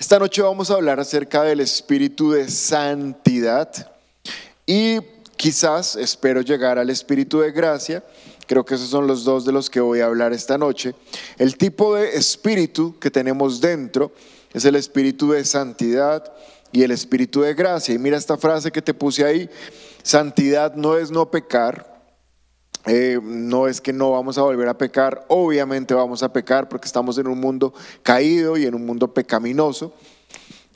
Esta noche vamos a hablar acerca del espíritu de santidad y quizás espero llegar al espíritu de gracia. Creo que esos son los dos de los que voy a hablar esta noche. El tipo de espíritu que tenemos dentro es el espíritu de santidad y el espíritu de gracia. Y mira esta frase que te puse ahí. Santidad no es no pecar, eh, no es que no vamos a volver a pecar, obviamente vamos a pecar porque estamos en un mundo caído y en un mundo pecaminoso.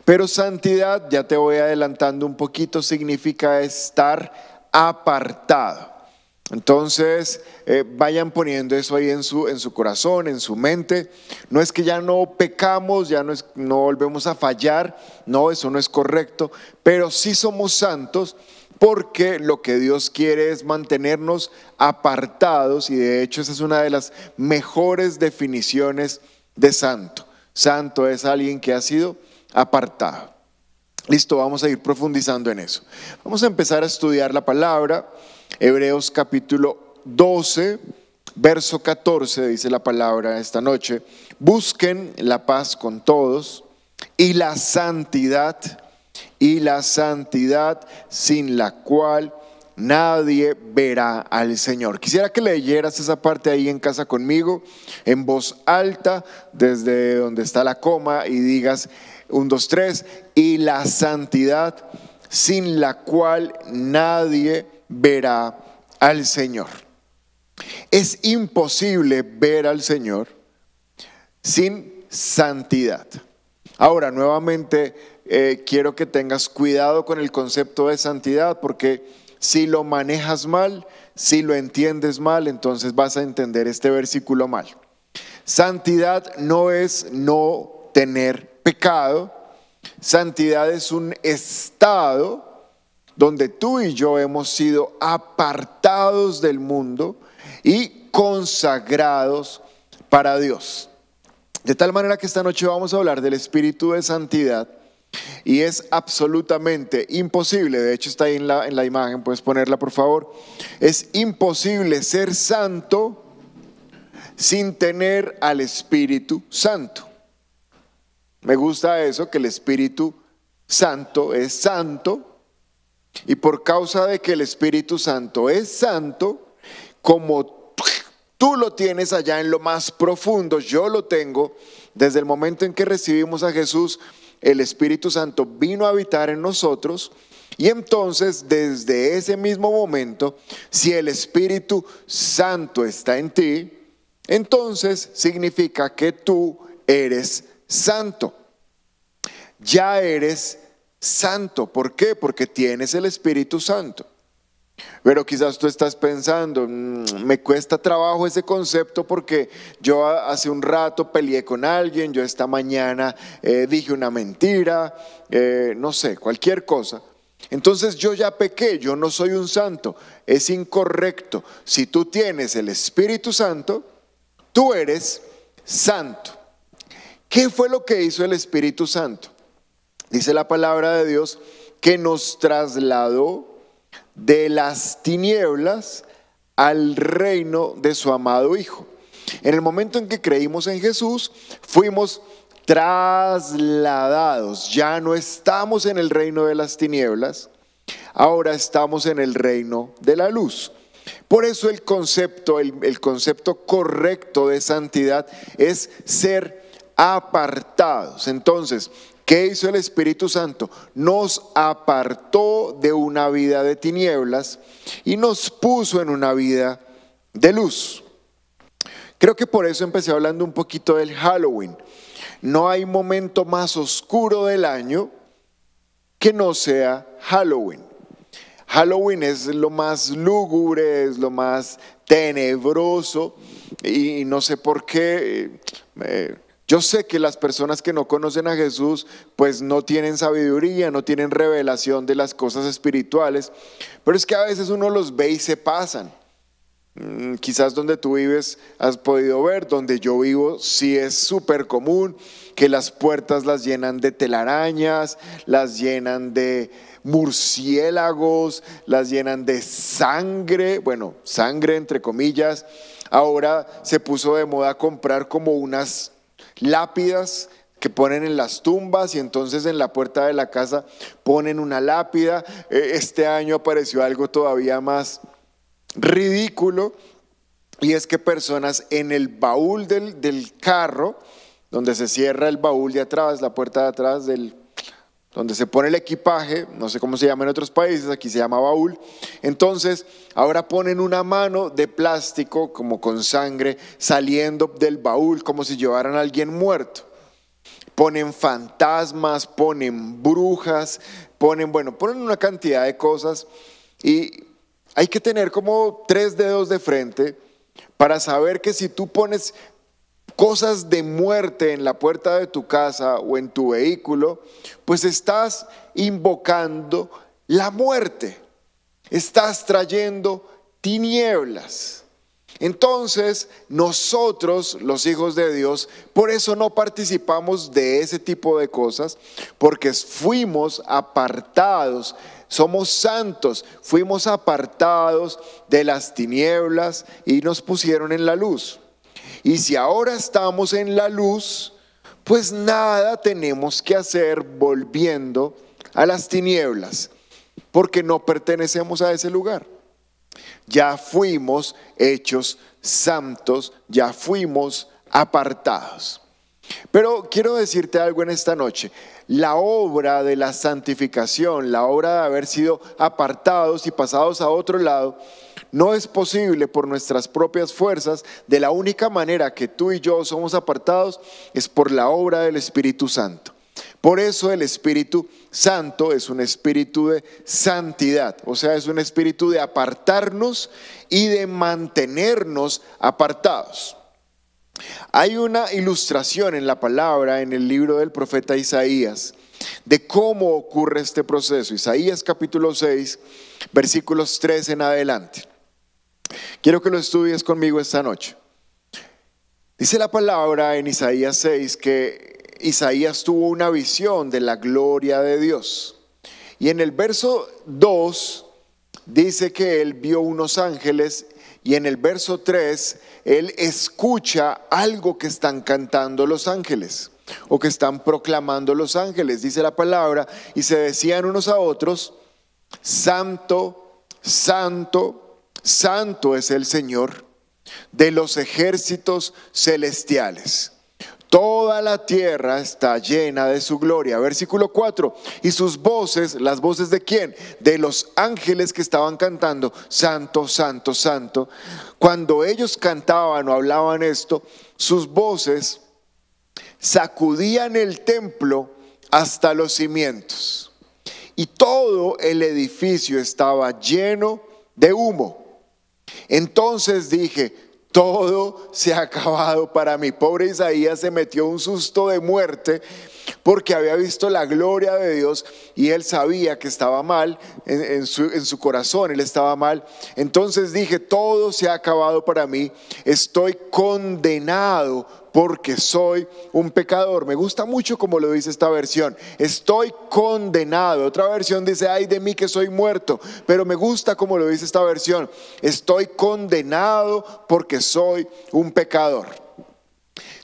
Pero santidad, ya te voy adelantando un poquito, significa estar apartado. Entonces, eh, vayan poniendo eso ahí en su, en su corazón, en su mente. No es que ya no pecamos, ya no, no volvemos a fallar, no, eso no es correcto, pero sí somos santos porque lo que Dios quiere es mantenernos apartados y de hecho esa es una de las mejores definiciones de santo. Santo es alguien que ha sido apartado. Listo, vamos a ir profundizando en eso. Vamos a empezar a estudiar la palabra. Hebreos capítulo 12, verso 14 dice la palabra esta noche. Busquen la paz con todos y la santidad y la santidad sin la cual nadie verá al Señor. Quisiera que leyeras esa parte ahí en casa conmigo, en voz alta, desde donde está la coma, y digas, un, dos, tres, y la santidad sin la cual nadie verá al Señor. Es imposible ver al Señor sin santidad. Ahora, nuevamente, eh, quiero que tengas cuidado con el concepto de santidad, porque si lo manejas mal, si lo entiendes mal, entonces vas a entender este versículo mal. Santidad no es no tener pecado, santidad es un estado donde tú y yo hemos sido apartados del mundo y consagrados para Dios. De tal manera que esta noche vamos a hablar del espíritu de santidad y es absolutamente imposible, de hecho está ahí en la, imagen, puedes ponerla por favor, es imposible ser santo sin tener al Espíritu Santo. Me gusta eso, que el Espíritu Santo es santo, y por causa de que el Espíritu Santo es santo, como tú lo tienes allá en lo más profundo, yo lo tengo, desde el momento en que recibimos a Jesús, el Espíritu Santo vino a habitar en nosotros. Y entonces, desde ese mismo momento, si el Espíritu Santo está en ti, entonces significa que tú eres santo. Ya eres santo. ¿Por qué? Porque tienes el Espíritu Santo. Pero quizás tú estás pensando, mm, me cuesta trabajo ese concepto porque yo hace un rato peleé con alguien, yo esta mañana eh, dije una mentira, eh, no sé, cualquier cosa. Entonces yo ya pequé, yo no soy un santo, es incorrecto. Si tú tienes el Espíritu Santo, tú eres santo. ¿Qué fue lo que hizo el Espíritu Santo? Dice la palabra de Dios que nos trasladó de las tinieblas al reino de su amado Hijo. En el momento en que creímos en Jesús, fuimos trasladados. Ya no estamos en el reino de las tinieblas, ahora estamos en el reino de la luz. Por eso el concepto, el, concepto correcto de santidad es ser apartados. Entonces, ¿Qué hizo el Espíritu Santo? Nos apartó de una vida de tinieblas y nos puso en una vida de luz. Creo que por eso empecé hablando un poquito del Halloween. No hay momento más oscuro del año que no sea Halloween. Halloween es lo más lúgubre, es lo más tenebroso y no sé por qué. Eh, yo sé que las personas que no conocen a Jesús pues no tienen sabiduría, no tienen revelación de las cosas espirituales, pero es que a veces uno los ve y se pasan. Mm, quizás donde tú vives has podido ver, donde yo vivo sí es súper común que las puertas las llenan de telarañas, las llenan de murciélagos, las llenan de sangre, bueno, sangre entre comillas. Ahora se puso de moda comprar como unas lápidas que ponen en las tumbas y entonces en la puerta de la casa ponen una lápida. E, este año apareció algo todavía más ridículo y es que personas en el baúl del, del carro, donde se cierra el baúl de atrás, la puerta de atrás del donde se pone el equipaje, no sé cómo se llama en otros países, aquí se llama baúl. Entonces, ahora ponen una mano de plástico como con sangre saliendo del baúl, como si llevaran a alguien muerto. Ponen fantasmas, ponen brujas, ponen, bueno, ponen una cantidad de cosas y hay que tener como tres dedos de frente para saber que si tú pones cosas de muerte en la puerta de tu casa o en tu vehículo, pues estás invocando la muerte, estás trayendo tinieblas. Entonces, nosotros, los hijos de Dios, por eso no participamos de ese tipo de cosas, porque fuimos apartados, somos santos, fuimos apartados de las tinieblas y nos pusieron en la luz. Y si ahora estamos en la luz, pues nada tenemos que hacer volviendo a las tinieblas, porque no pertenecemos a ese lugar. Ya fuimos hechos santos, ya fuimos apartados. Pero quiero decirte algo en esta noche. La obra de la santificación, la obra de haber sido apartados y pasados a otro lado, no es posible por nuestras propias fuerzas. De la única manera que tú y yo somos apartados es por la obra del Espíritu Santo. Por eso el Espíritu Santo es un espíritu de santidad, o sea, es un espíritu de apartarnos y de mantenernos apartados. Hay una ilustración en la palabra, en el libro del profeta Isaías, de cómo ocurre este proceso. Isaías capítulo 6, versículos 3 en adelante. Quiero que lo estudies conmigo esta noche. Dice la palabra en Isaías 6 que Isaías tuvo una visión de la gloria de Dios. Y en el verso 2 dice que él vio unos ángeles y en el verso 3 él escucha algo que están cantando los ángeles o que están proclamando los ángeles, dice la palabra, y se decían unos a otros, santo, santo Santo es el Señor de los ejércitos celestiales. Toda la tierra está llena de su gloria. Versículo 4. Y sus voces, las voces de quién? De los ángeles que estaban cantando, Santo, Santo, Santo. Cuando ellos cantaban o hablaban esto, sus voces sacudían el templo hasta los cimientos. Y todo el edificio estaba lleno de humo. Entonces dije, todo se ha acabado para mí. Pobre Isaías se metió un susto de muerte porque había visto la gloria de Dios y él sabía que estaba mal en, su, en, su corazón, él estaba mal. Entonces dije, todo se ha acabado para mí, estoy condenado porque soy un pecador. Me gusta mucho como lo dice esta versión. Estoy condenado. Otra versión dice, ay de mí que soy muerto. Pero me gusta como lo dice esta versión. Estoy condenado porque soy un pecador.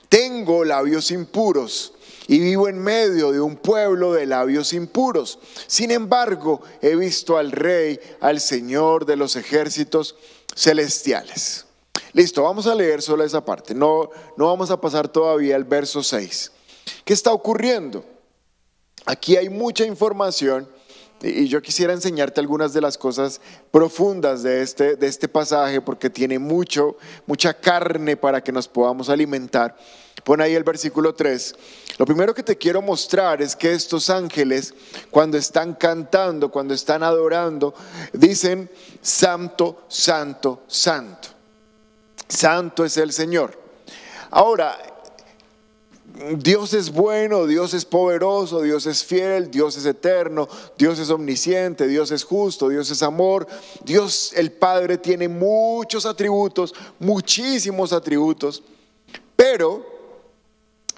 Tengo labios impuros y vivo en medio de un pueblo de labios impuros. Sin embargo, he visto al Rey, al Señor de los ejércitos celestiales. Listo, vamos a leer solo esa parte. No, no vamos a pasar todavía al verso 6. ¿Qué está ocurriendo? Aquí hay mucha información y yo quisiera enseñarte algunas de las cosas profundas de este, de este pasaje porque tiene mucho, mucha carne para que nos podamos alimentar. Pon ahí el versículo 3. Lo primero que te quiero mostrar es que estos ángeles, cuando están cantando, cuando están adorando, dicen, Santo, Santo, Santo. Santo es el Señor. Ahora, Dios es bueno, Dios es poderoso, Dios es fiel, Dios es eterno, Dios es omnisciente, Dios es justo, Dios es amor. Dios el Padre tiene muchos atributos, muchísimos atributos. Pero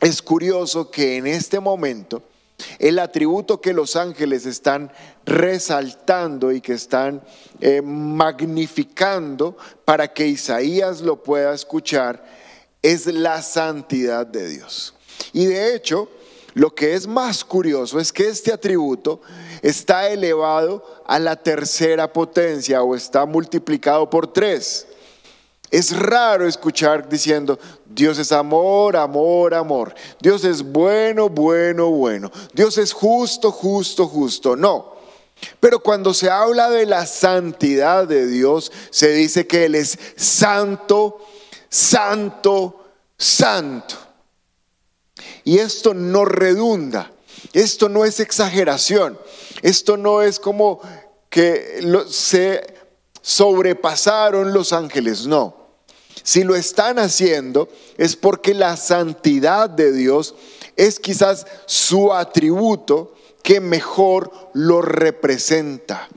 es curioso que en este momento el atributo que los ángeles están resaltando y que están eh, magnificando para que Isaías lo pueda escuchar, es la santidad de Dios. Y de hecho, lo que es más curioso es que este atributo está elevado a la tercera potencia o está multiplicado por tres. Es raro escuchar diciendo, Dios es amor, amor, amor. Dios es bueno, bueno, bueno. Dios es justo, justo, justo. No. Pero cuando se habla de la santidad de Dios, se dice que Él es santo, santo, santo. Y esto no redunda, esto no es exageración, esto no es como que se sobrepasaron los ángeles, no. Si lo están haciendo es porque la santidad de Dios es quizás su atributo que mejor lo representa.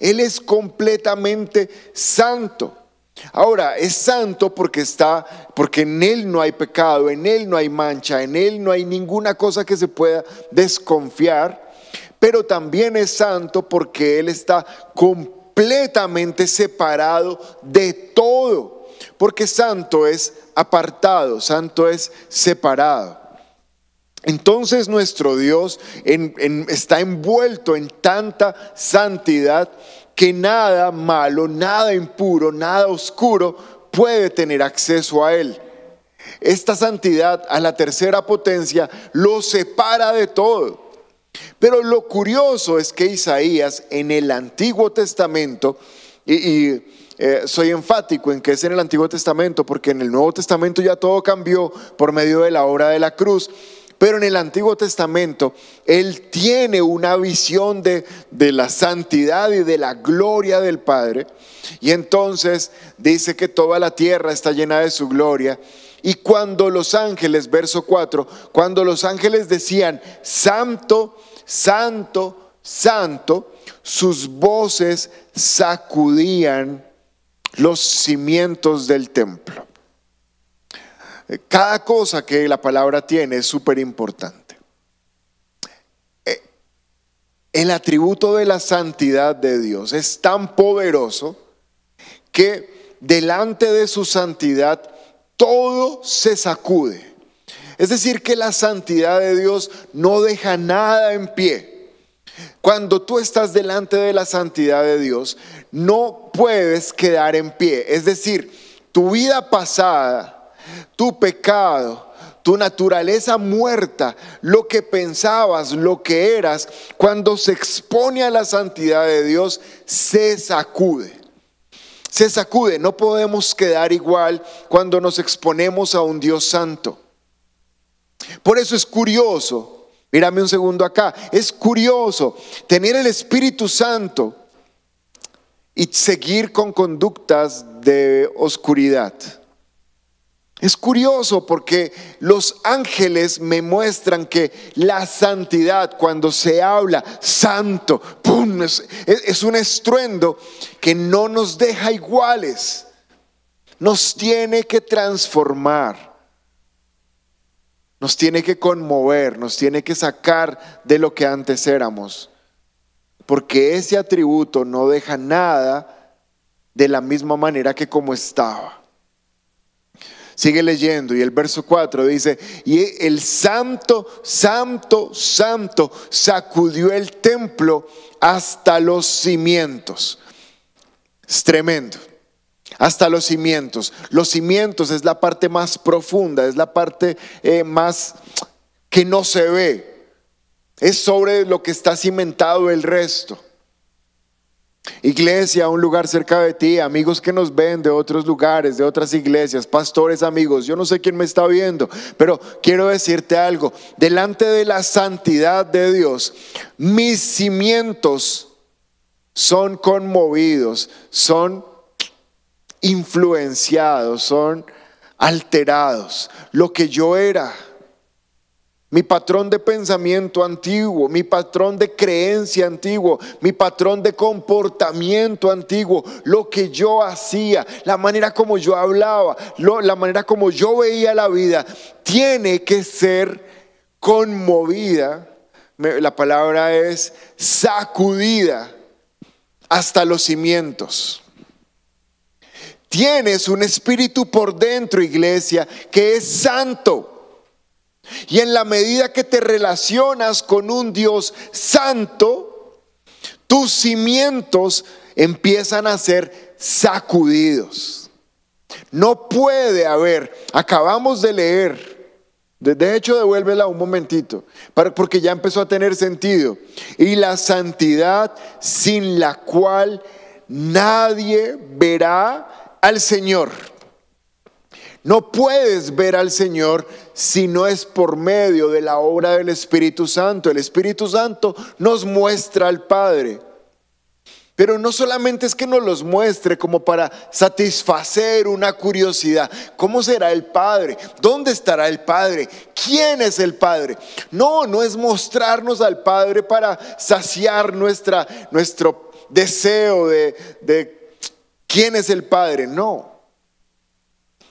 Él es completamente santo. Ahora, es santo porque está porque en él no hay pecado, en él no hay mancha, en él no hay ninguna cosa que se pueda desconfiar, pero también es santo porque él está completamente separado de todo porque santo es apartado, santo es separado. Entonces nuestro Dios está envuelto en tanta santidad que nada malo, nada impuro, nada oscuro puede tener acceso a Él. Esta santidad a la tercera potencia lo separa de todo. Pero lo curioso es que Isaías en el Antiguo Testamento, y eh, soy enfático en que es en el Antiguo Testamento, porque en el Nuevo Testamento ya todo cambió por medio de la obra de la cruz. Pero en el Antiguo Testamento él tiene una visión de, de, la santidad y de la gloria del Padre. Y entonces dice que toda la tierra está llena de su gloria. Y cuando los ángeles, verso 4, cuando los ángeles decían, santo, santo, santo, sus voces sacudían los cimientos del templo. Eh, cada cosa que la palabra tiene es súper importante. Eh, el atributo de la santidad de Dios es tan poderoso que delante de su santidad todo se sacude. Es decir, que la santidad de Dios no deja nada en pie. Cuando tú estás delante de la santidad de Dios, no puedes quedar en pie. Es decir, tu vida pasada, tu pecado, tu naturaleza muerta, lo que pensabas, lo que eras, cuando se expone a la santidad de Dios, se sacude. Se sacude, no podemos quedar igual cuando nos exponemos a un Dios santo. Por eso es curioso Mírame un segundo acá. Es curioso tener el Espíritu Santo y seguir con conductas de oscuridad. Es curioso porque los ángeles me muestran que la santidad, cuando se habla santo, es, un estruendo que no nos deja iguales, nos tiene que transformar nos tiene que conmover, nos tiene que sacar de lo que antes éramos, porque ese atributo no deja nada de la misma manera que como estaba. Sigue leyendo y el verso 4 dice, y el santo, santo, santo sacudió el templo hasta los cimientos. Es tremendo hasta los cimientos. Los cimientos es la parte más profunda, es la parte eh, más que no se ve. Es sobre lo que está cimentado el resto. Iglesia, un lugar cerca de ti, amigos que nos ven de otros lugares, de otras iglesias, pastores, amigos, yo no sé quién me está viendo, pero quiero decirte algo, delante de la santidad de Dios, mis cimientos son conmovidos, son influenciados, son alterados. Lo que yo era, mi patrón de pensamiento antiguo, mi patrón de creencia antiguo, mi patrón de comportamiento antiguo, lo que yo hacía, la manera como yo hablaba, la manera como yo veía la vida, tiene que ser conmovida, la palabra es sacudida hasta los cimientos. Tienes un espíritu por dentro, iglesia, que es santo. Y en la medida que te relacionas con un Dios santo, tus cimientos empiezan a ser sacudidos. No puede haber, acabamos de leer, de hecho devuélvela un momentito, porque ya empezó a tener sentido, y la santidad sin la cual nadie verá al Señor. No puedes ver al Señor si no es por medio de la obra del Espíritu Santo. El Espíritu Santo nos muestra al Padre. Pero no solamente es que nos los muestre como para satisfacer una curiosidad. ¿Cómo será el Padre? ¿Dónde estará el Padre? ¿Quién es el Padre? No, no es mostrarnos al Padre para saciar nuestra, nuestro deseo de, de quién es el Padre, no.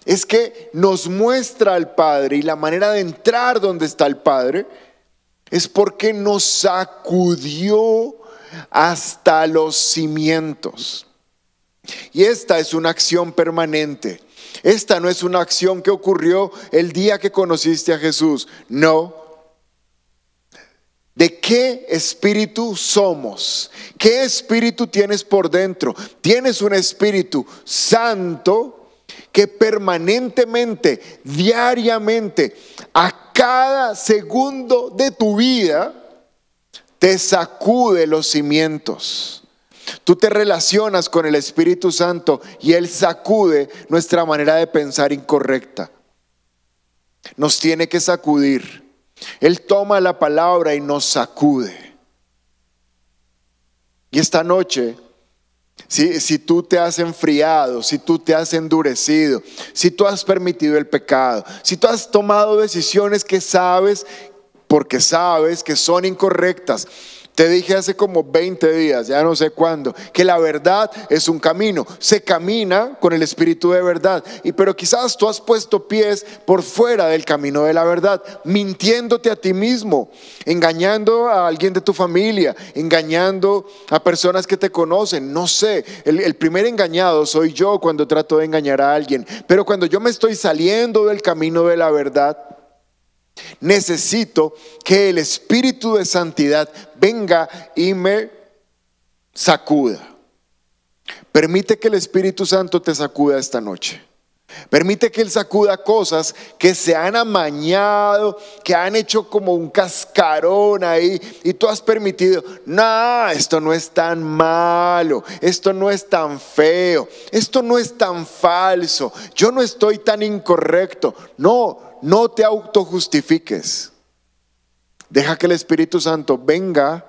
Es que nos muestra al Padre y la manera de entrar donde está el Padre es porque nos sacudió hasta los cimientos. Y esta es una acción permanente. Esta no es una acción que ocurrió el día que conociste a Jesús. No, ¿De qué espíritu somos? ¿Qué espíritu tienes por dentro? Tienes un espíritu santo que permanentemente, diariamente, a cada segundo de tu vida, te sacude los cimientos. Tú te relacionas con el Espíritu Santo y Él sacude nuestra manera de pensar incorrecta. Nos tiene que sacudir él toma la palabra y nos sacude. Y esta noche, si, si, tú te has enfriado, si tú te has endurecido, si tú has permitido el pecado, si tú has tomado decisiones que sabes, porque sabes que son incorrectas, te dije hace como 20 días, ya no sé cuándo, que la verdad es un camino. Se camina con el espíritu de verdad. Y pero quizás tú has puesto pies por fuera del camino de la verdad, mintiéndote a ti mismo, engañando a alguien de tu familia, engañando a personas que te conocen. No sé, el primer engañado soy yo cuando trato de engañar a alguien. Pero cuando yo me estoy saliendo del camino de la verdad, Necesito que el Espíritu de Santidad venga y me sacuda. Permite que el Espíritu Santo te sacuda esta noche. Permite que Él sacuda cosas que se han amañado, que han hecho como un cascarón ahí y tú has permitido, no, esto no es tan malo, esto no es tan feo, esto no es tan falso, yo no estoy tan incorrecto. No, no te autojustifiques. Deja que el Espíritu Santo venga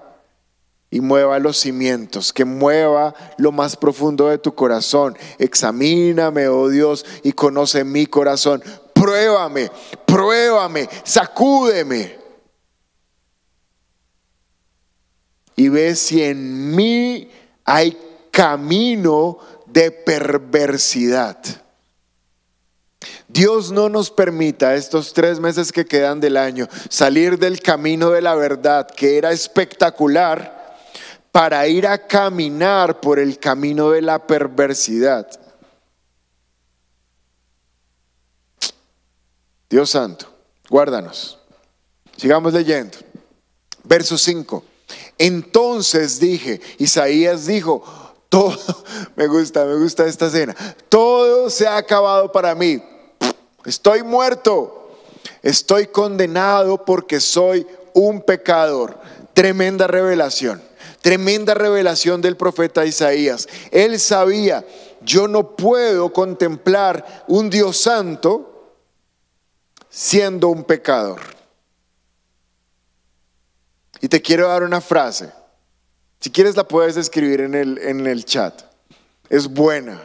y mueva los cimientos, que mueva lo más profundo de tu corazón. Examíname, oh Dios, y conoce mi corazón. Pruébame, pruébame, sacúdeme. Y ve si en mí hay camino de perversidad. Dios no nos permita estos tres meses que quedan del año salir del camino de la verdad, que era espectacular para ir a caminar por el camino de la perversidad. Dios santo, guárdanos. Sigamos leyendo. Verso 5. Entonces dije, Isaías dijo, todo, me gusta, me gusta esta cena. todo se ha acabado para mí. Estoy muerto, estoy condenado porque soy un pecador. Tremenda revelación. Tremenda revelación del profeta Isaías. Él sabía, yo no puedo contemplar un Dios santo siendo un pecador. Y te quiero dar una frase. Si quieres la puedes escribir en el, en el chat. Es buena.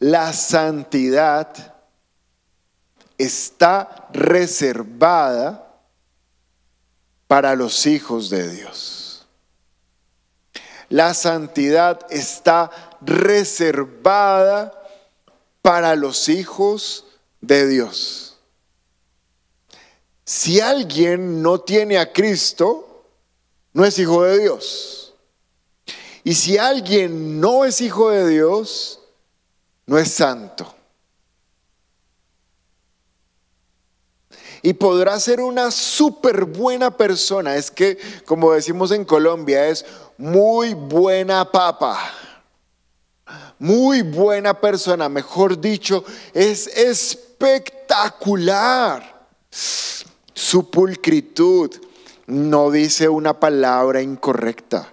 La santidad está reservada para los hijos de Dios. La santidad está reservada para los hijos de Dios. Si alguien no tiene a Cristo, no es hijo de Dios. Y si alguien no es hijo de Dios, no es santo. y podrá ser una súper buena persona. Es que, como decimos en Colombia, es muy buena papa, muy buena persona, mejor dicho, es espectacular su pulcritud. No dice una palabra incorrecta.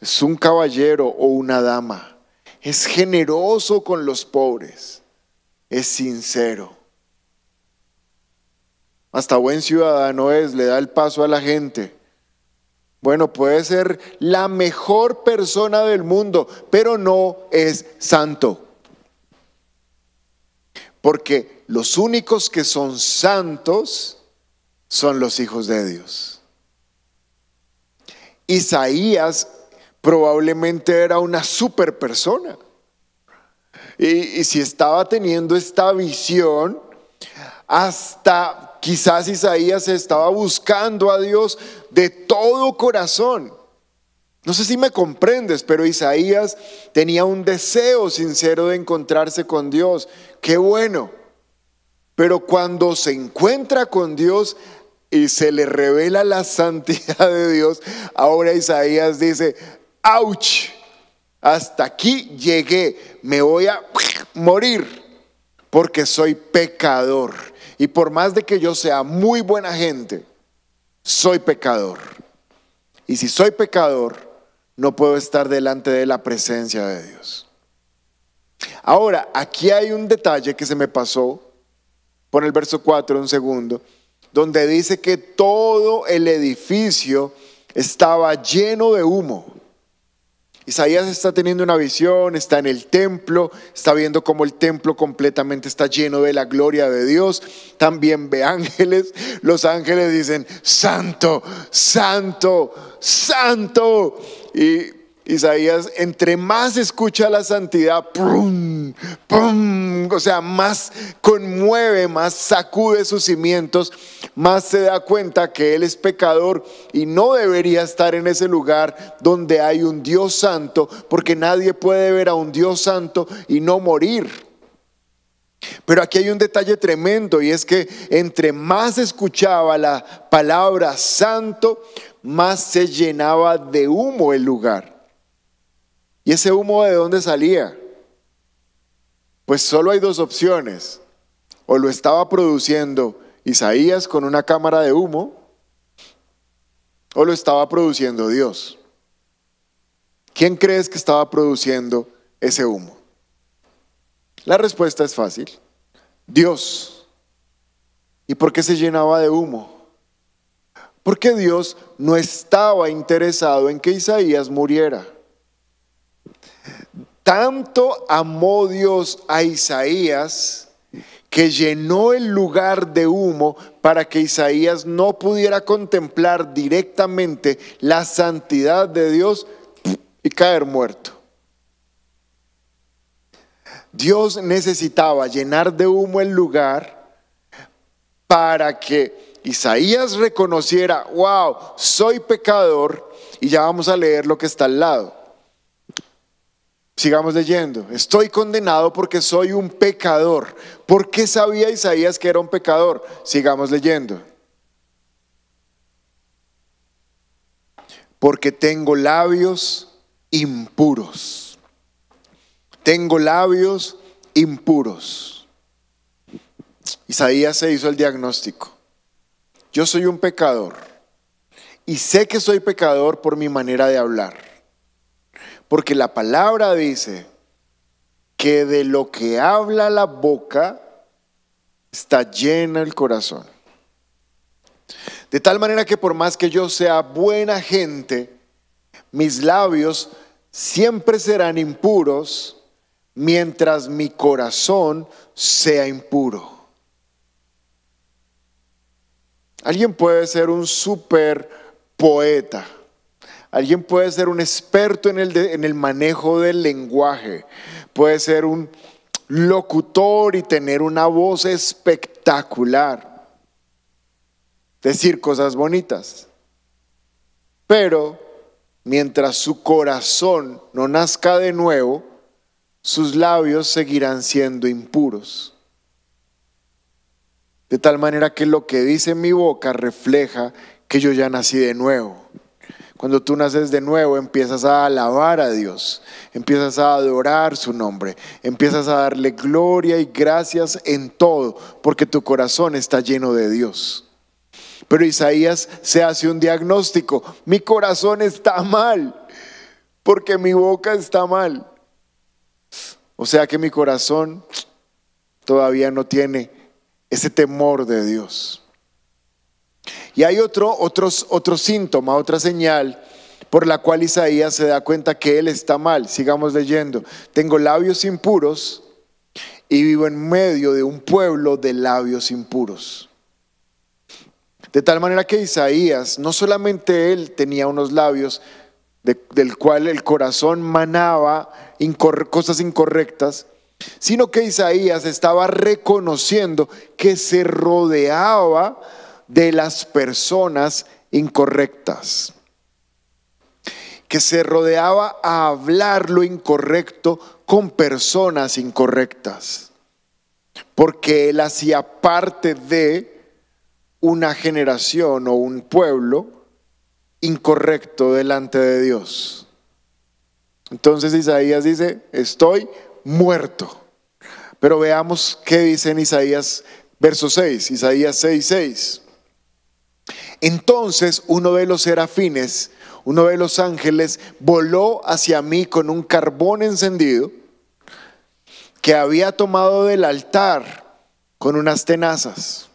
Es un caballero o una dama. Es generoso con los pobres. Es sincero. Hasta buen ciudadano es, le da el paso a la gente bueno, puede ser la mejor persona del mundo, pero no es santo. Porque los únicos que son santos son los hijos de Dios. Isaías probablemente era una super persona. Y, y, si estaba teniendo esta visión, hasta quizás Isaías estaba buscando a Dios, de todo corazón. No sé si me comprendes, pero Isaías tenía un deseo sincero de encontrarse con Dios. Qué bueno. Pero cuando se encuentra con Dios y se le revela la santidad de Dios, ahora Isaías dice, ¡Auch! Hasta aquí llegué, me voy a morir porque soy pecador. Y por más de que yo sea muy buena gente, soy pecador. Y si soy pecador, no puedo estar delante de la presencia de Dios. Ahora, aquí hay un detalle que se me pasó. por el verso 4 un segundo, donde dice que todo el edificio estaba lleno de humo. Isaías está teniendo una visión, está en el templo, está viendo cómo el templo completamente está lleno de la gloria de Dios. También ve ángeles. Los ángeles dicen, santo, santo, santo. Y Isaías, entre más escucha la santidad, o sea, más conmueve, más sacude sus cimientos, más se da cuenta que él es pecador y no debería estar en ese lugar donde hay un Dios santo, porque nadie puede ver a un Dios santo y no morir. Pero aquí hay un detalle tremendo y es que entre más escuchaba la palabra santo, más se llenaba de humo el lugar. ¿Y ese humo de dónde salía? Pues solo hay dos opciones. O lo estaba produciendo Isaías con una cámara de humo, o lo estaba produciendo Dios. ¿Quién crees que estaba produciendo ese humo? La respuesta es fácil. Dios. ¿Y por qué se llenaba de humo? Porque Dios no estaba interesado en que Isaías muriera. Tanto amó Dios a Isaías que llenó el lugar de humo para que Isaías no pudiera contemplar directamente la santidad de Dios y caer muerto. Dios necesitaba llenar de humo el lugar para que Isaías reconociera, wow, soy pecador, y ya vamos a leer lo que está al lado. Sigamos leyendo. Estoy condenado porque soy un pecador. ¿Por qué sabía Isaías que era un pecador? Sigamos leyendo. Porque tengo labios impuros. Tengo labios impuros. Isaías se hizo el diagnóstico. Yo soy un pecador. Y sé que soy pecador por mi manera de hablar porque la palabra dice que de lo que habla la boca está llena el corazón. De tal manera que por más que yo sea buena gente, mis labios siempre serán impuros mientras mi corazón sea impuro. Alguien puede ser un super poeta Alguien puede ser un experto en el, en el manejo del lenguaje, puede ser un locutor y tener una voz espectacular, decir cosas bonitas, pero mientras su corazón no nazca de nuevo, sus labios seguirán siendo impuros. De tal manera que lo que dice mi boca refleja que yo ya nací de nuevo. Cuando tú naces de nuevo, empiezas a alabar a Dios, empiezas a adorar su nombre, empiezas a darle gloria y gracias en todo, porque tu corazón está lleno de Dios. Pero Isaías se hace un diagnóstico, mi corazón está mal, porque mi boca está mal. O sea que mi corazón todavía no tiene ese temor de Dios. Y hay otro, otro síntoma, otra señal por la cual Isaías se da cuenta que él está mal. Sigamos leyendo. Tengo labios impuros y vivo en medio de un pueblo de labios impuros. De tal manera que Isaías, no solamente él tenía unos labios del cual el corazón manaba cosas incorrectas, sino que Isaías estaba reconociendo que se rodeaba de las personas incorrectas, que se rodeaba a hablar lo incorrecto con personas incorrectas, porque él hacía parte de una generación o un pueblo incorrecto delante de Dios. Entonces Isaías dice, estoy muerto. Pero veamos qué dice en Isaías verso 6, Isaías 6, 6. Entonces uno de los serafines, uno de los ángeles, voló hacia mí con un carbón encendido que había tomado del altar con unas tenazas.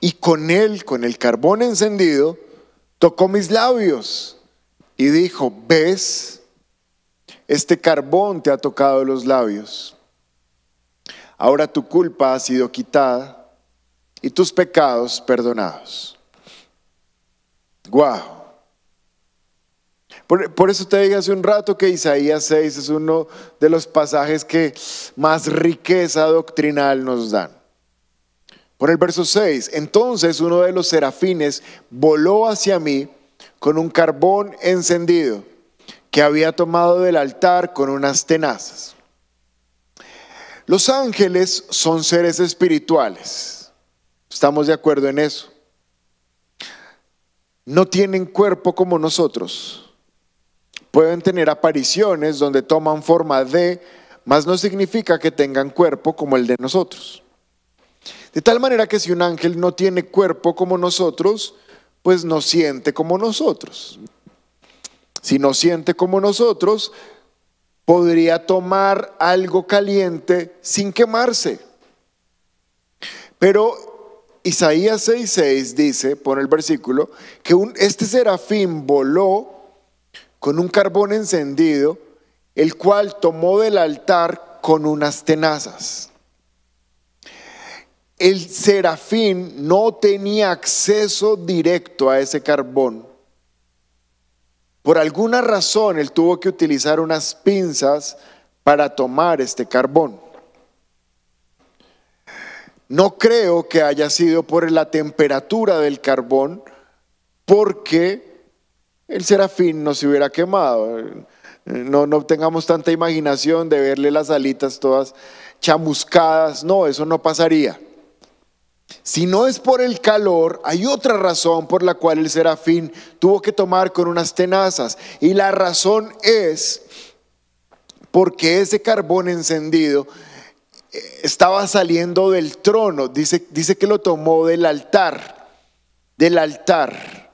Y con él, con el carbón encendido, tocó mis labios y dijo, ¿ves? Este carbón te ha tocado los labios. Ahora tu culpa ha sido quitada y tus pecados perdonados. Guau. Por, por, eso te dije hace un rato que Isaías 6 es uno de los pasajes que más riqueza doctrinal nos dan. Por el verso 6, entonces uno de los serafines voló hacia mí con un carbón encendido que había tomado del altar con unas tenazas. Los ángeles son seres espirituales. ¿Estamos de acuerdo en eso? no tienen cuerpo como nosotros. Pueden tener apariciones donde toman forma de, mas no significa que tengan cuerpo como el de nosotros. De tal manera que si un ángel no tiene cuerpo como nosotros, pues no siente como nosotros. Si no siente como nosotros, podría tomar algo caliente sin quemarse. Pero Isaías 6:6 dice, pone el versículo, que este serafín voló con un carbón encendido, el cual tomó del altar con unas tenazas. El serafín no tenía acceso directo a ese carbón. Por alguna razón él tuvo que utilizar unas pinzas para tomar este carbón. No creo que haya sido por la temperatura del carbón, porque el serafín no se hubiera quemado. No, no tengamos tanta imaginación de verle las alitas todas chamuscadas. No, eso no pasaría. Si no es por el calor, hay otra razón por la cual el serafín tuvo que tomar con unas tenazas. Y la razón es porque ese carbón encendido estaba saliendo del trono, dice, dice que lo tomó del altar, del altar.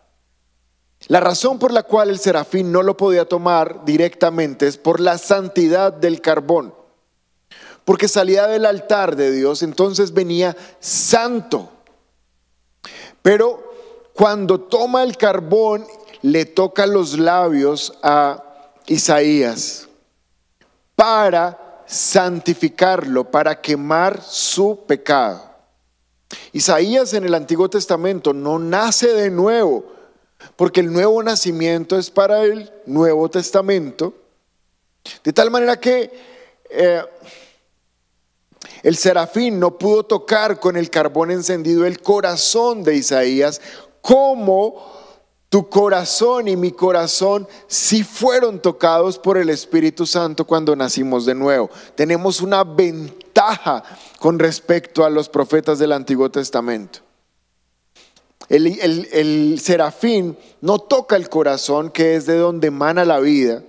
La razón por la cual el serafín no lo podía tomar directamente es por la santidad del carbón, porque salía del altar de Dios, entonces venía santo. Pero cuando toma el carbón, le toca los labios a Isaías para santificarlo, para quemar su pecado. Isaías en el Antiguo Testamento no nace de nuevo, porque el nuevo nacimiento es para el Nuevo Testamento. De tal manera que eh, el serafín no pudo tocar con el carbón encendido el corazón de Isaías como tu corazón y mi corazón sí fueron tocados por el Espíritu Santo cuando nacimos de nuevo. Tenemos una ventaja con respecto a los profetas del Antiguo Testamento. El, el serafín no toca el corazón, que es de donde emana la vida.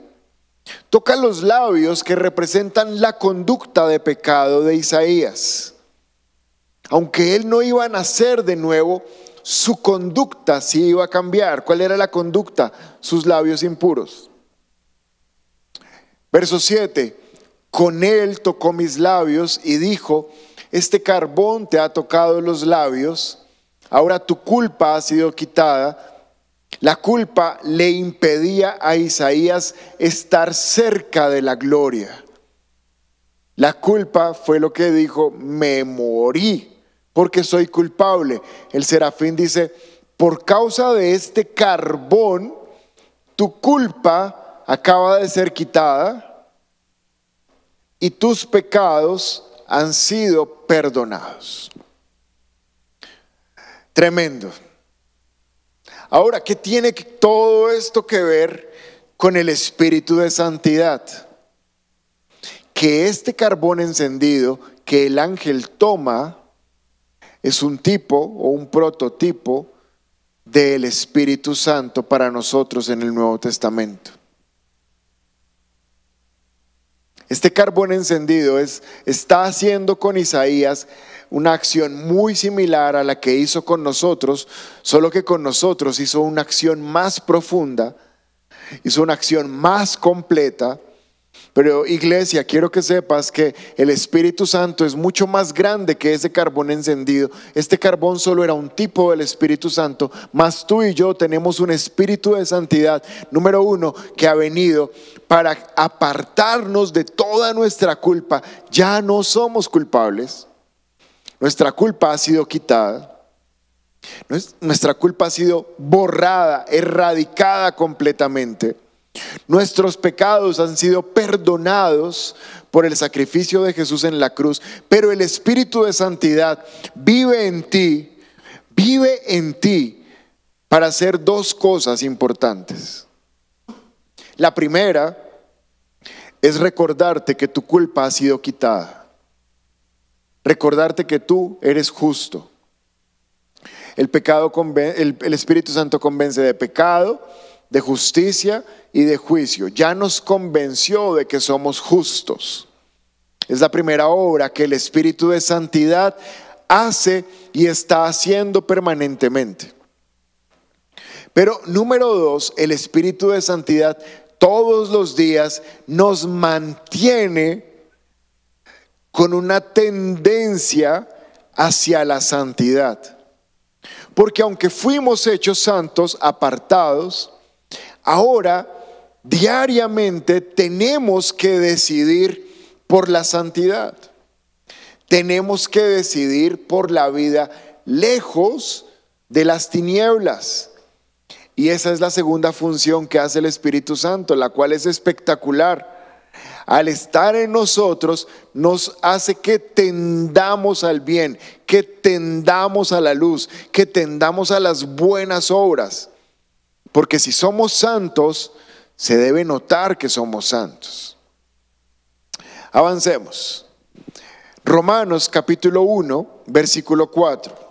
Toca los labios que representan la conducta de pecado de Isaías. Aunque él no iba a nacer de nuevo, su conducta sí iba a cambiar. ¿Cuál era la conducta? Sus labios impuros. Verso 7, con él tocó mis labios y dijo, este carbón te ha tocado los labios, ahora tu culpa ha sido quitada. La culpa le impedía a Isaías estar cerca de la gloria. La culpa fue lo que dijo, me morí porque soy culpable. El serafín dice, por causa de este carbón, tu culpa acaba de ser quitada y tus pecados han sido perdonados. Tremendo. Ahora, ¿qué tiene todo esto que ver con el espíritu de santidad? Que este carbón encendido que el ángel toma es un tipo o un prototipo del Espíritu Santo para nosotros en el Nuevo Testamento. Este carbón encendido es, está haciendo con Isaías una acción muy similar a la que hizo con nosotros, solo que con nosotros hizo una acción más profunda, hizo una acción más completa, pero iglesia, quiero que sepas que el Espíritu Santo es mucho más grande que ese carbón encendido. Este carbón solo era un tipo del Espíritu Santo, mas tú y yo tenemos un espíritu de santidad, número uno, que ha venido para apartarnos de toda nuestra culpa. Ya no somos culpables. Nuestra culpa ha sido quitada. Nuestra culpa ha sido borrada, erradicada completamente. Nuestros pecados han sido perdonados por el sacrificio de Jesús en la cruz, pero el Espíritu de Santidad vive en ti, vive en ti para hacer dos cosas importantes. La primera es recordarte que tu culpa ha sido quitada, recordarte que tú eres justo. El, pecado, el Espíritu Santo convence de pecado, de justicia y de juicio. Ya nos convenció de que somos justos. Es la primera obra que el Espíritu de Santidad hace y está haciendo permanentemente. Pero número dos, el Espíritu de Santidad todos los días nos mantiene con una tendencia hacia la santidad. Porque aunque fuimos hechos santos, apartados, Ahora, diariamente tenemos que decidir por la santidad. Tenemos que decidir por la vida lejos de las tinieblas. Y esa es la segunda función que hace el Espíritu Santo, la cual es espectacular. Al estar en nosotros nos hace que tendamos al bien, que tendamos a la luz, que tendamos a las buenas obras. Porque si somos santos, se debe notar que somos santos. Avancemos. Romanos capítulo 1, versículo 4.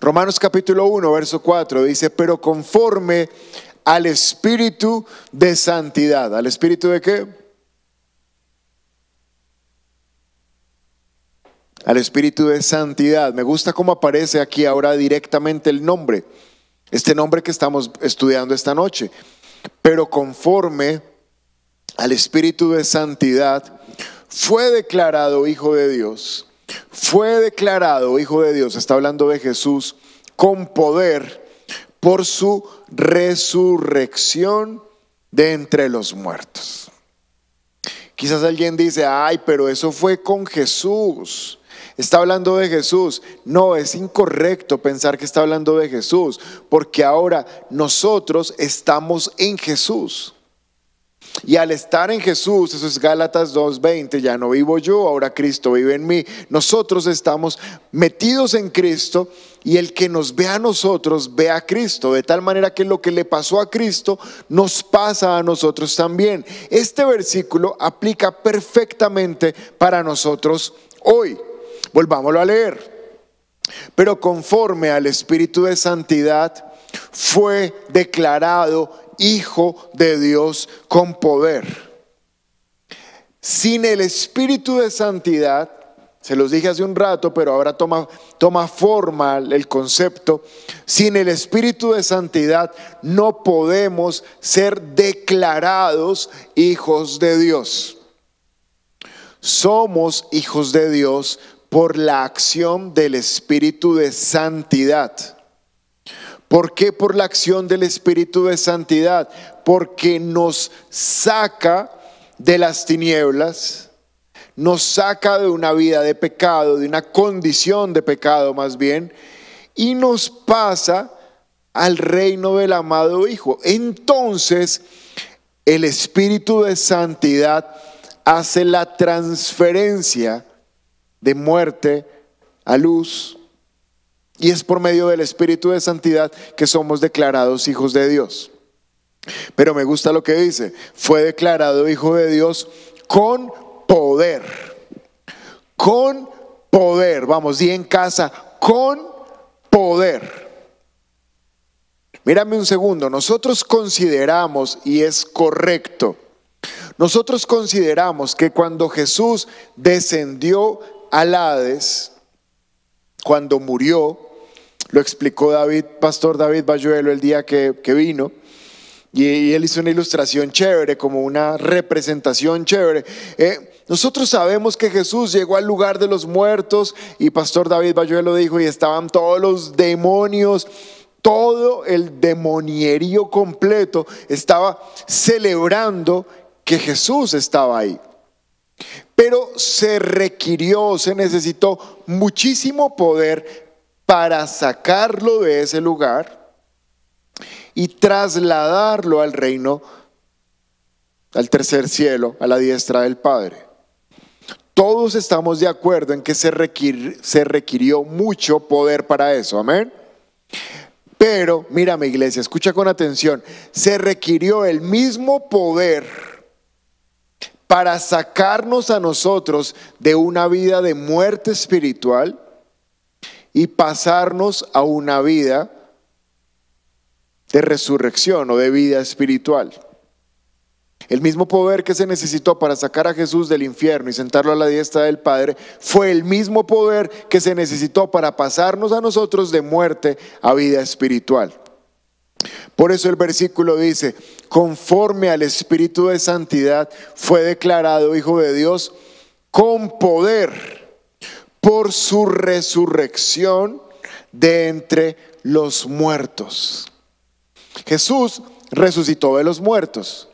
Romanos capítulo 1, verso 4 dice, pero conforme al espíritu de santidad. ¿Al espíritu de qué? Al espíritu de santidad. Me gusta cómo aparece aquí ahora directamente el nombre este nombre que estamos estudiando esta noche, pero conforme al Espíritu de Santidad, fue declarado Hijo de Dios, fue declarado Hijo de Dios, está hablando de Jesús, con poder por su resurrección de entre los muertos. Quizás alguien dice, ay, pero eso fue con Jesús. Está hablando de Jesús. No, es incorrecto pensar que está hablando de Jesús, porque ahora nosotros estamos en Jesús. Y al estar en Jesús, eso es Gálatas 2.20, ya no vivo yo, ahora Cristo vive en mí. Nosotros estamos metidos en Cristo y el que nos ve a nosotros ve a Cristo, de tal manera que lo que le pasó a Cristo nos pasa a nosotros también. Este versículo aplica perfectamente para nosotros hoy. Volvámoslo a leer. Pero conforme al Espíritu de Santidad, fue declarado Hijo de Dios con poder. Sin el Espíritu de Santidad, se los dije hace un rato, pero ahora toma, toma forma el concepto, sin el Espíritu de Santidad no podemos ser declarados hijos de Dios. Somos hijos de Dios por la acción del Espíritu de Santidad. ¿Por qué por la acción del Espíritu de Santidad? Porque nos saca de las tinieblas, nos saca de una vida de pecado, de una condición de pecado más bien, y nos pasa al reino del amado Hijo. Entonces, el Espíritu de Santidad hace la transferencia de muerte a luz. Y es por medio del Espíritu de Santidad que somos declarados hijos de Dios. Pero me gusta lo que dice, fue declarado hijo de Dios con poder, con poder, vamos, di en casa, con poder. Mírame un segundo, nosotros consideramos, y es correcto, nosotros consideramos que cuando Jesús descendió Alades cuando murió, lo explicó David, Pastor David Bayuelo el día que, vino. Y, él hizo una ilustración chévere, como una representación chévere. Eh, nosotros sabemos que Jesús llegó al lugar de los muertos y Pastor David Bayuelo dijo, y estaban todos los demonios, todo el demonierío completo estaba celebrando que Jesús estaba ahí. Pero se requirió, se necesitó muchísimo poder para sacarlo de ese lugar y trasladarlo al reino, al tercer cielo, a la diestra del Padre. Todos estamos de acuerdo en que se, requirió mucho poder para eso, amén. Pero, mira mi iglesia, escucha con atención, se requirió el mismo poder para sacarnos a nosotros de una vida de muerte espiritual y pasarnos a una vida de resurrección o de vida espiritual. El mismo poder que se necesitó para sacar a Jesús del infierno y sentarlo a la diestra del Padre fue el mismo poder que se necesitó para pasarnos a nosotros de muerte a vida espiritual. Por eso el versículo dice, conforme al Espíritu de Santidad, fue declarado Hijo de Dios con poder por su resurrección de entre los muertos. Jesús resucitó de los muertos.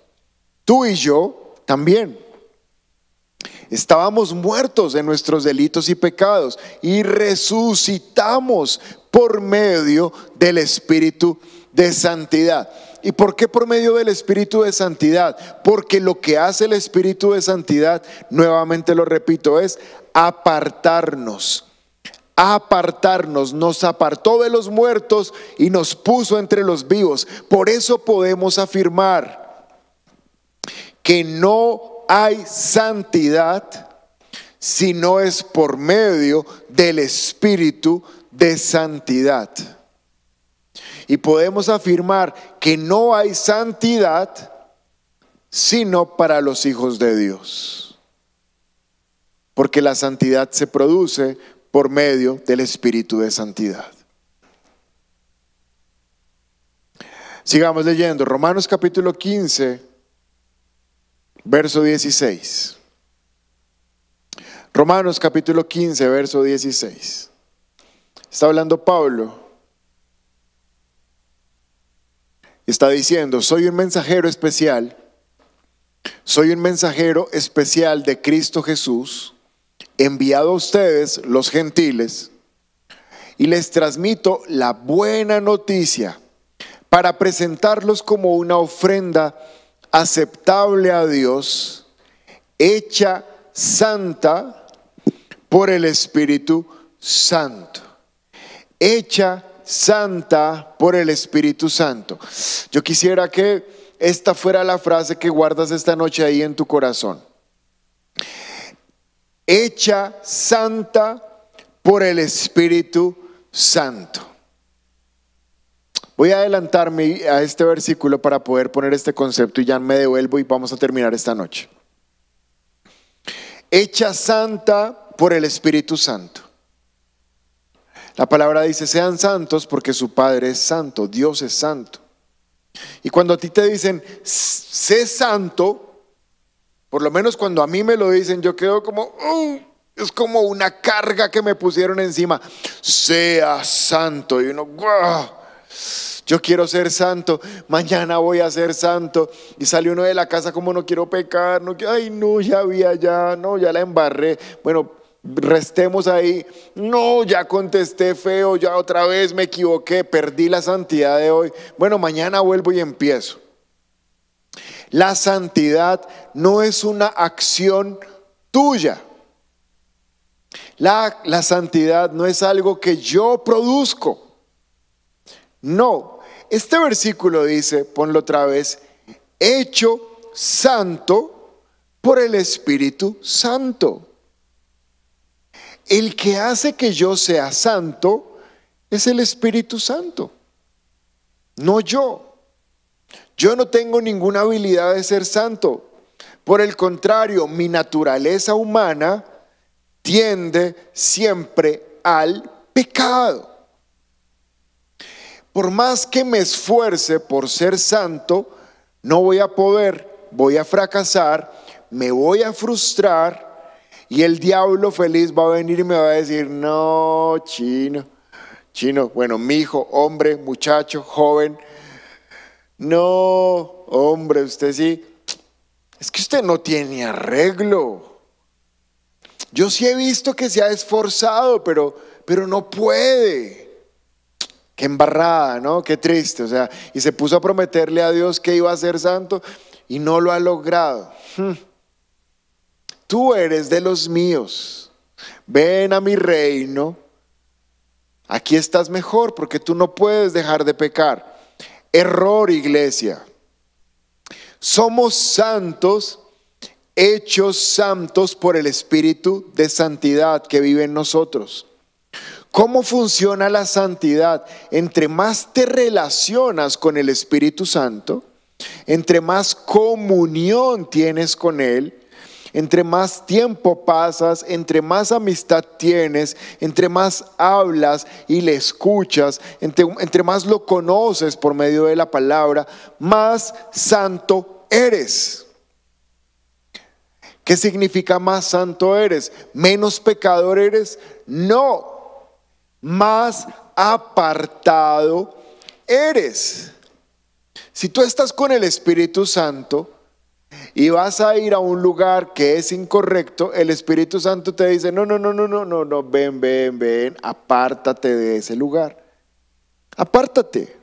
Tú y yo también. Estábamos muertos en nuestros delitos y pecados y resucitamos por medio del Espíritu de Santidad. ¿Y por qué por medio del Espíritu de Santidad? Porque lo que hace el Espíritu de Santidad, nuevamente lo repito, es apartarnos. Apartarnos, nos apartó de los muertos y nos puso entre los vivos. Por eso podemos afirmar que no hay santidad si no es por medio del Espíritu de Santidad y podemos afirmar que no hay santidad sino para los hijos de Dios. Porque la santidad se produce por medio del Espíritu de Santidad. Sigamos leyendo Romanos capítulo 15, verso 16. Romanos capítulo 15, verso 16. Está hablando Pablo Está diciendo, soy un mensajero especial, soy un mensajero especial de Cristo Jesús, enviado a ustedes, los gentiles, y les transmito la buena noticia para presentarlos como una ofrenda aceptable a Dios, hecha santa por el Espíritu Santo. Hecha santa por el Espíritu Santo. Yo quisiera que esta fuera la frase que guardas esta noche ahí en tu corazón. Hecha santa por el Espíritu Santo. Voy a adelantarme a este versículo para poder poner este concepto y ya me devuelvo y vamos a terminar esta noche. Hecha santa por el Espíritu Santo. La palabra dice, sean santos porque su Padre es santo, Dios es santo. Y cuando a ti te dicen, sé santo, por lo menos cuando a mí me lo dicen, yo quedo como, es como una carga que me pusieron encima. Sea santo. Y uno, yo quiero ser santo, mañana voy a ser santo. Y sale uno de la casa como no quiero pecar, no, ay no, ya había, ya, no, ya la embarré. Bueno, restemos ahí, no, ya contesté feo, ya otra vez me equivoqué, perdí la santidad de hoy. Bueno, mañana vuelvo y empiezo. La santidad no es una acción tuya. La, la santidad no es algo que yo produzco. No, este versículo dice, ponlo otra vez, hecho santo por el Espíritu Santo. El que hace que yo sea santo es el Espíritu Santo, no yo. Yo no tengo ninguna habilidad de ser santo. Por el contrario, mi naturaleza humana tiende siempre al pecado. Por más que me esfuerce por ser santo, no voy a poder, voy a fracasar, me voy a frustrar y el diablo feliz va a venir y me va a decir, no, chino, chino, bueno, mi hijo, hombre, muchacho, joven, no, hombre, usted sí, es que usted no tiene arreglo. Yo sí he visto que se ha esforzado, pero, pero no puede. Qué embarrada, ¿no? Qué triste. O sea, y se puso a prometerle a Dios que iba a ser santo y no lo ha logrado. Hmm tú eres de los míos, ven a mi reino, aquí estás mejor porque tú no puedes dejar de pecar. Error, iglesia. Somos santos, hechos santos por el Espíritu de Santidad que vive en nosotros. ¿Cómo funciona la santidad? Entre más te relacionas con el Espíritu Santo, entre más comunión tienes con Él, entre más tiempo pasas, entre más amistad tienes, entre más hablas y le escuchas, entre, más lo conoces por medio de la palabra, más santo eres. ¿Qué significa más santo eres? ¿Menos pecador eres? No, más apartado eres. Si tú estás con el Espíritu Santo, y vas a ir a un lugar que es incorrecto, el Espíritu Santo te dice, no, no, no, no, no, no, no, ven, ven, ven, apártate de ese lugar. Apártate.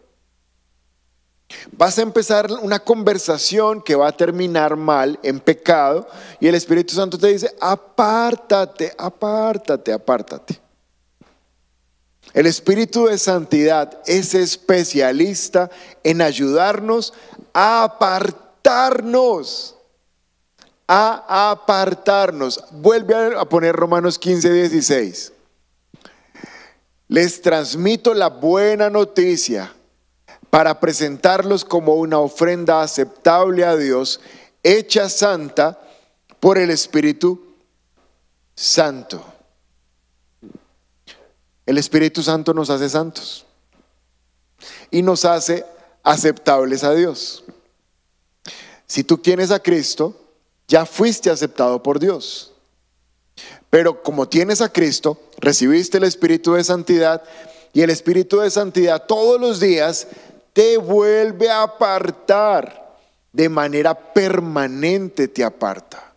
Vas a empezar una conversación que va a terminar mal, en pecado, y el Espíritu Santo te dice, apártate, apártate, apártate. El Espíritu de Santidad es especialista en ayudarnos a apartarnos a apartarnos. Vuelve a poner Romanos 15, 16. Les transmito la buena noticia para presentarlos como una ofrenda aceptable a Dios, hecha santa por el Espíritu Santo. El Espíritu Santo nos hace santos y nos hace aceptables a Dios. Si tú tienes a Cristo, ya fuiste aceptado por Dios. Pero como tienes a Cristo, recibiste el Espíritu de Santidad y el Espíritu de Santidad todos los días te vuelve a apartar. De manera permanente te aparta.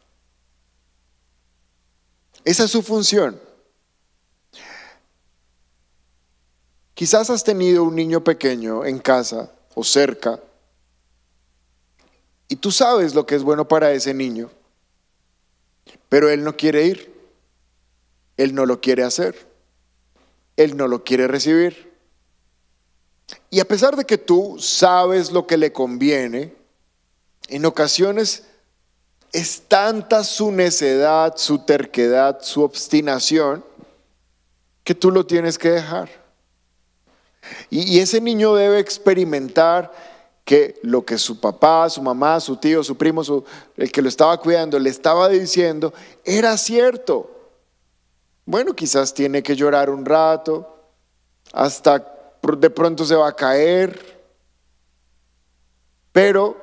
Esa es su función. Quizás has tenido un niño pequeño en casa o cerca y tú sabes lo que es bueno para ese niño, pero él no quiere ir, él no lo quiere hacer, él no lo quiere recibir. Y a pesar de que tú sabes lo que le conviene, en ocasiones es tanta su necedad, su terquedad, su obstinación, que tú lo tienes que dejar. Y, ese niño debe experimentar que lo que su papá, su mamá, su tío, su primo, el que lo estaba cuidando le estaba diciendo era cierto. Bueno, quizás tiene que llorar un rato, hasta de pronto se va a caer, pero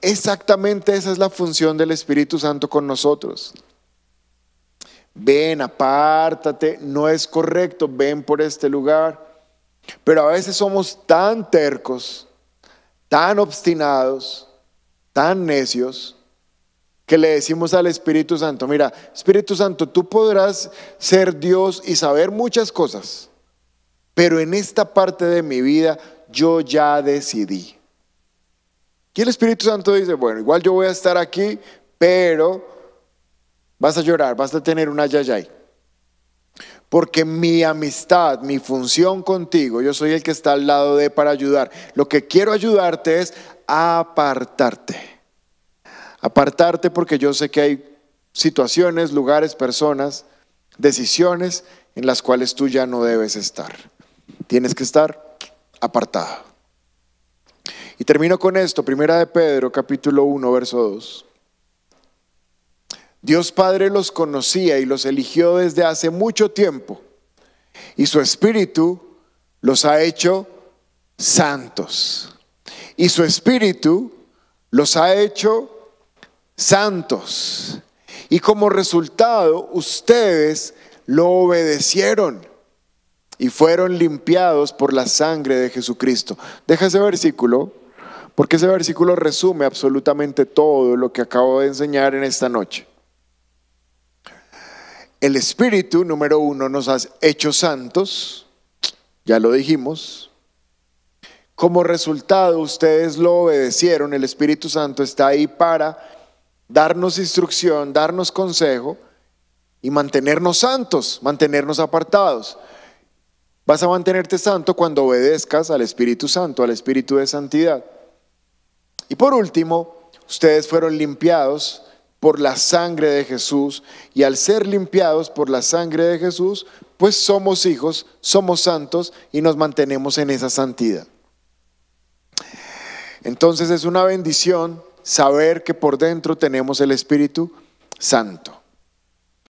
exactamente esa es la función del Espíritu Santo con nosotros. Ven, apártate, no es correcto, ven por este lugar. Pero a veces somos tan tercos tan obstinados, tan necios, que le decimos al Espíritu Santo, mira, Espíritu Santo, tú podrás ser Dios y saber muchas cosas, pero en esta parte de mi vida yo ya decidí. Y el Espíritu Santo dice, bueno, igual yo voy a estar aquí, pero vas a llorar, vas a tener una yayay porque mi amistad, mi función contigo, yo soy el que está al lado de para ayudar. Lo que quiero ayudarte es apartarte. Apartarte porque yo sé que hay situaciones, lugares, personas, decisiones en las cuales tú ya no debes estar. Tienes que estar apartado. Y termino con esto, primera de Pedro, capítulo 1, verso 2. Dios Padre los conocía y los eligió desde hace mucho tiempo. Y su Espíritu los ha hecho santos. Y su Espíritu los ha hecho santos. Y como resultado, ustedes lo obedecieron y fueron limpiados por la sangre de Jesucristo. Deja ese versículo, porque ese versículo resume absolutamente todo lo que acabo de enseñar en esta noche el Espíritu, número uno, nos ha hecho santos, ya lo dijimos. Como resultado, ustedes lo obedecieron, el Espíritu Santo está ahí para darnos instrucción, darnos consejo y mantenernos santos, mantenernos apartados. Vas a mantenerte santo cuando obedezcas al Espíritu Santo, al Espíritu de Santidad. Y por último, ustedes fueron limpiados por la sangre de Jesús y al ser limpiados por la sangre de Jesús, pues somos hijos, somos santos y nos mantenemos en esa santidad. Entonces es una bendición saber que por dentro tenemos el Espíritu Santo.